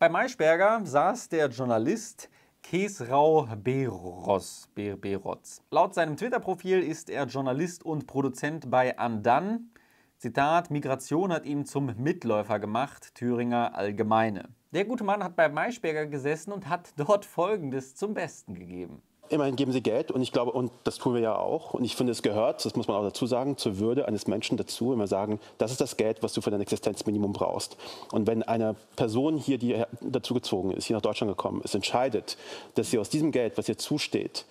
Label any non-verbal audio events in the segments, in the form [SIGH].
Bei Maischberger saß der Journalist Kesrau Beros, Be Berotz. Laut seinem Twitter-Profil ist er Journalist und Produzent bei Andan. Zitat, Migration hat ihn zum Mitläufer gemacht, Thüringer Allgemeine. Der gute Mann hat bei Maischberger gesessen und hat dort Folgendes zum Besten gegeben immerhin geben sie Geld und ich glaube, und das tun wir ja auch. Und ich finde, es gehört, das muss man auch dazu sagen, zur Würde eines Menschen dazu, wenn wir sagen, das ist das Geld, was du für dein Existenzminimum brauchst. Und wenn eine Person hier, die dazu gezogen ist, hier nach Deutschland gekommen ist, entscheidet, dass sie aus diesem Geld, was ihr zusteht,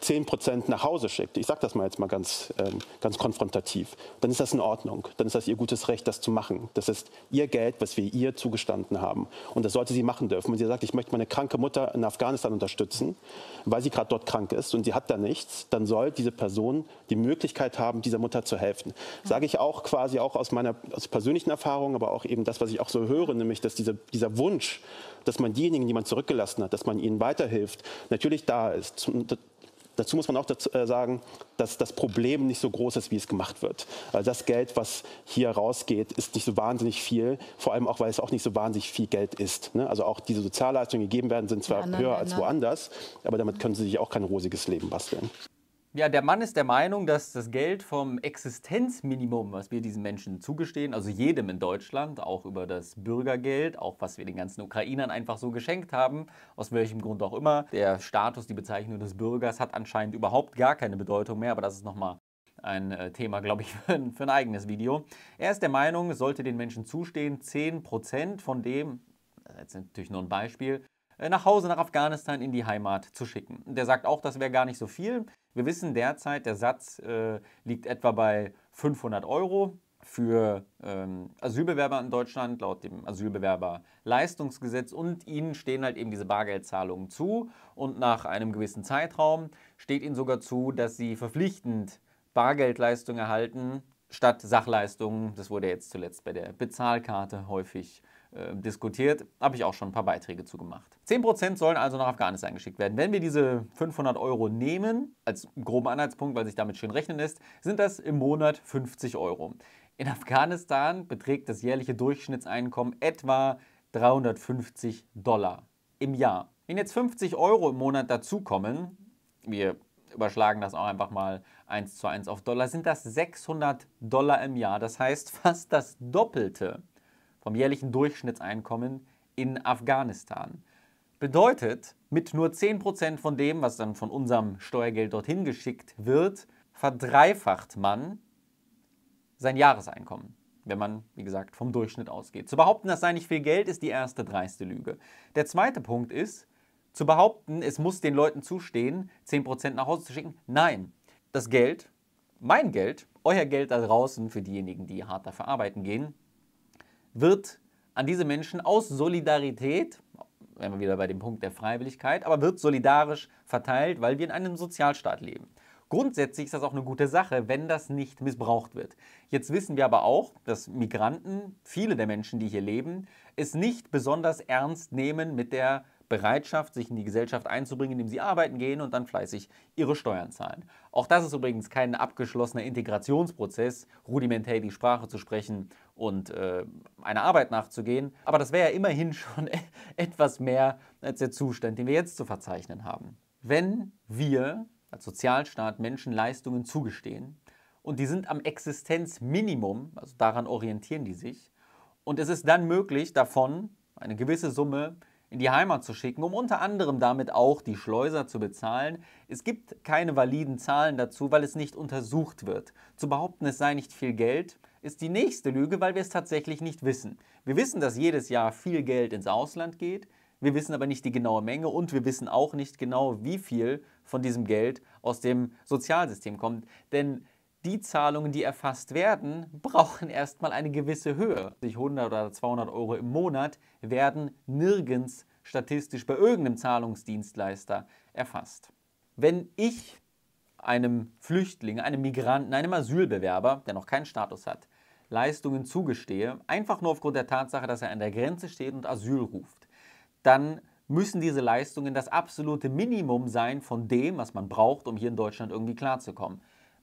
10 äh, Prozent nach Hause schickt, ich sage das mal jetzt mal ganz, ähm, ganz konfrontativ, dann ist das in Ordnung. Dann ist das ihr gutes Recht, das zu machen. Das ist ihr Geld, was wir ihr zugestanden haben. Und das sollte sie machen dürfen. Wenn sie sagt, ich möchte meine kranke Mutter in Afghanistan unterstützen, weil sie gerade gerade dort krank ist und sie hat da nichts, dann soll diese Person die Möglichkeit haben, dieser Mutter zu helfen. Sage ich auch quasi auch aus meiner aus persönlichen Erfahrung, aber auch eben das, was ich auch so höre, nämlich dass diese, dieser Wunsch, dass man diejenigen, die man zurückgelassen hat, dass man ihnen weiterhilft, natürlich da ist. Dazu muss man auch dazu, äh, sagen, dass das Problem nicht so groß ist, wie es gemacht wird. Also das Geld, was hier rausgeht, ist nicht so wahnsinnig viel, vor allem auch, weil es auch nicht so wahnsinnig viel Geld ist. Ne? Also auch diese Sozialleistungen, die gegeben werden, sind zwar höher Länder. als woanders, aber damit können sie sich auch kein rosiges Leben basteln. Ja, der Mann ist der Meinung, dass das Geld vom Existenzminimum, was wir diesen Menschen zugestehen, also jedem in Deutschland, auch über das Bürgergeld, auch was wir den ganzen Ukrainern einfach so geschenkt haben, aus welchem Grund auch immer, der Status, die Bezeichnung des Bürgers hat anscheinend überhaupt gar keine Bedeutung mehr, aber das ist nochmal ein äh, Thema, glaube ich, [LAUGHS] für ein, eigenes Video. Er ist der Meinung, es sollte den Menschen zustehen, 10% von dem, jetzt natürlich nur ein Beispiel, äh, nach Hause, nach Afghanistan, in die Heimat zu schicken. Der sagt auch, das wäre gar nicht so viel. Wir wissen derzeit, der Satz äh, liegt etwa bei 500 Euro für ähm, Asylbewerber in Deutschland laut dem Asylbewerberleistungsgesetz und ihnen stehen halt eben diese Bargeldzahlungen zu und nach einem gewissen Zeitraum steht ihnen sogar zu, dass sie verpflichtend Bargeldleistungen erhalten statt Sachleistungen. Das wurde jetzt zuletzt bei der Bezahlkarte häufig äh, diskutiert. Habe ich auch schon ein paar Beiträge zu gemacht. 10% sollen also nach Afghanistan geschickt werden. Wenn wir diese 500 Euro nehmen, als groben Anhaltspunkt, weil sich damit schön rechnen lässt, sind das im Monat 50 Euro. In Afghanistan beträgt das jährliche Durchschnittseinkommen etwa 350 Dollar im Jahr. Wenn jetzt 50 Euro im Monat dazukommen, wir überschlagen das auch einfach mal 1 zu 1 auf Dollar, sind das 600 Dollar im Jahr. Das heißt fast das Doppelte vom jährlichen Durchschnittseinkommen in Afghanistan. Bedeutet, mit nur 10% von dem, was dann von unserem Steuergeld dorthin geschickt wird, verdreifacht man sein Jahreseinkommen, wenn man, wie gesagt, vom Durchschnitt ausgeht. Zu behaupten, das sei nicht viel Geld, ist die erste dreiste Lüge. Der zweite Punkt ist, zu behaupten, es muss den Leuten zustehen, 10% nach Hause zu schicken. Nein, das Geld, mein Geld, euer Geld da draußen für diejenigen, die hart dafür arbeiten gehen, wird an diese Menschen aus Solidarität, wenn wir wieder bei dem Punkt der Freiwilligkeit, aber wird solidarisch verteilt, weil wir in einem Sozialstaat leben. Grundsätzlich ist das auch eine gute Sache, wenn das nicht missbraucht wird. Jetzt wissen wir aber auch, dass Migranten, viele der Menschen, die hier leben, es nicht besonders ernst nehmen mit der Bereitschaft, sich in die Gesellschaft einzubringen, indem sie arbeiten gehen und dann fleißig ihre Steuern zahlen. Auch das ist übrigens kein abgeschlossener Integrationsprozess, rudimentär die Sprache zu sprechen und äh, einer Arbeit nachzugehen. Aber das wäre ja immerhin [LAUGHS] schon e-, etwas mehr als der Zustand, den wir jetzt zu verzeichnen haben. Wenn wir als Sozialstaat Menschen Leistungen zugestehen und die sind am Existenzminimum, also daran orientieren die sich, und es ist dann möglich, davon eine gewisse Summe in die Heimat zu schicken, um unter anderem damit auch die Schleuser zu bezahlen. Es gibt keine validen Zahlen dazu, weil es nicht untersucht wird. Zu behaupten, es sei nicht viel Geld, ist die nächste Lüge, weil wir es tatsächlich nicht wissen. Wir wissen, dass jedes Jahr viel Geld ins Ausland geht, wir wissen aber nicht die genaue Menge und wir wissen auch nicht genau, wie viel von diesem Geld aus dem Sozialsystem kommt. Denn die Zahlungen, die erfasst werden, brauchen erstmal eine gewisse Höhe. 100 oder 200 Euro im Monat werden nirgends statistisch bei irgendeinem Zahlungsdienstleister erfasst. Wenn ich einem Flüchtling, einem Migranten, einem Asylbewerber, der noch keinen Status hat, Leistungen zugestehe, einfach nur aufgrund der Tatsache, dass er an der Grenze steht und Asyl ruft, dann müssen diese Leistungen das absolute Minimum sein von dem, was man braucht, um hier in Deutschland irgendwie klarzukommen.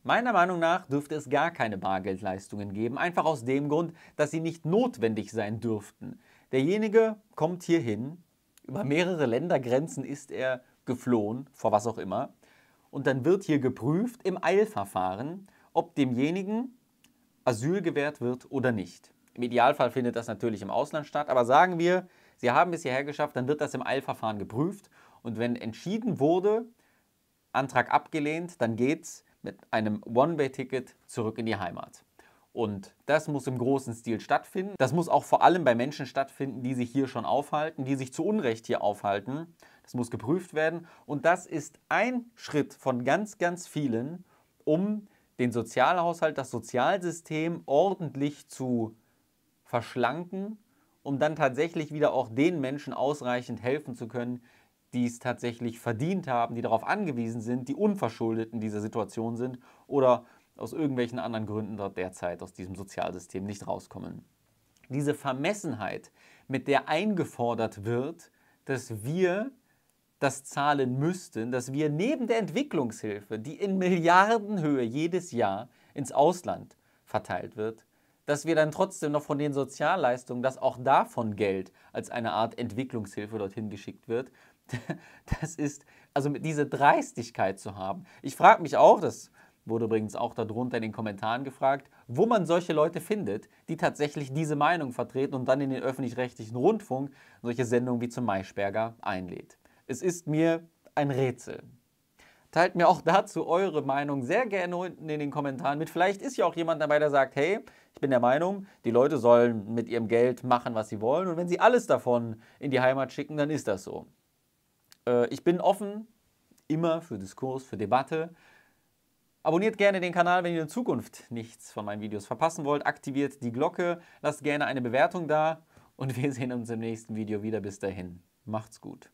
Meiner Meinung nach dürfte es gar keine Bargeldleistungen geben, einfach aus dem Grund, dass sie nicht notwendig sein dürften. Derjenige kommt hierhin, über mehrere Ländergrenzen ist er geflohen, vor was auch immer, und dann wird hier geprüft im Eilverfahren, ob demjenigen Asyl gewährt wird oder nicht. Im Idealfall findet das natürlich im Ausland statt, aber sagen wir, Sie haben es hierher geschafft, dann wird das im Eilverfahren geprüft und wenn entschieden wurde, Antrag abgelehnt, dann geht es mit einem One-Way-Ticket zurück in die Heimat. Und das muss im großen Stil stattfinden. Das muss auch vor allem bei Menschen stattfinden, die sich hier schon aufhalten, die sich zu Unrecht hier aufhalten. Das muss geprüft werden. Und das ist ein Schritt von ganz, ganz vielen, um den Sozialhaushalt, das Sozialsystem ordentlich zu verschlanken, um dann tatsächlich wieder auch den Menschen ausreichend helfen zu können, die es tatsächlich verdient haben, die darauf angewiesen sind, die unverschuldet in dieser Situation sind oder aus irgendwelchen anderen Gründen dort derzeit aus diesem Sozialsystem nicht rauskommen. Diese Vermessenheit, mit der eingefordert wird, dass wir das zahlen müssten, dass wir neben der Entwicklungshilfe, die in Milliardenhöhe jedes Jahr ins Ausland verteilt wird, dass wir dann trotzdem noch von den Sozialleistungen, dass auch davon Geld als eine Art Entwicklungshilfe dorthin geschickt wird [LAUGHS] das ist, also diese Dreistigkeit zu haben. Ich frage mich auch, das wurde übrigens auch darunter in den Kommentaren gefragt, wo man solche Leute findet, die tatsächlich diese Meinung vertreten und dann in den öffentlich-rechtlichen Rundfunk solche Sendungen wie zum Maischberger einlädt. Es ist mir ein Rätsel. Teilt mir auch dazu eure Meinung sehr gerne unten in den Kommentaren mit. Vielleicht ist ja auch jemand dabei, der sagt, hey, ich bin der Meinung, die Leute sollen mit ihrem Geld machen, was sie wollen. Und wenn sie alles davon in die Heimat schicken, dann ist das so. Äh, ich bin offen immer für Diskurs, für Debatte. Abonniert gerne den Kanal, wenn ihr in Zukunft nichts von meinen Videos verpassen wollt. Aktiviert die Glocke, lasst gerne eine Bewertung da und [LAUGHS] wir sehen uns im nächsten Video wieder. Bis dahin, macht's gut.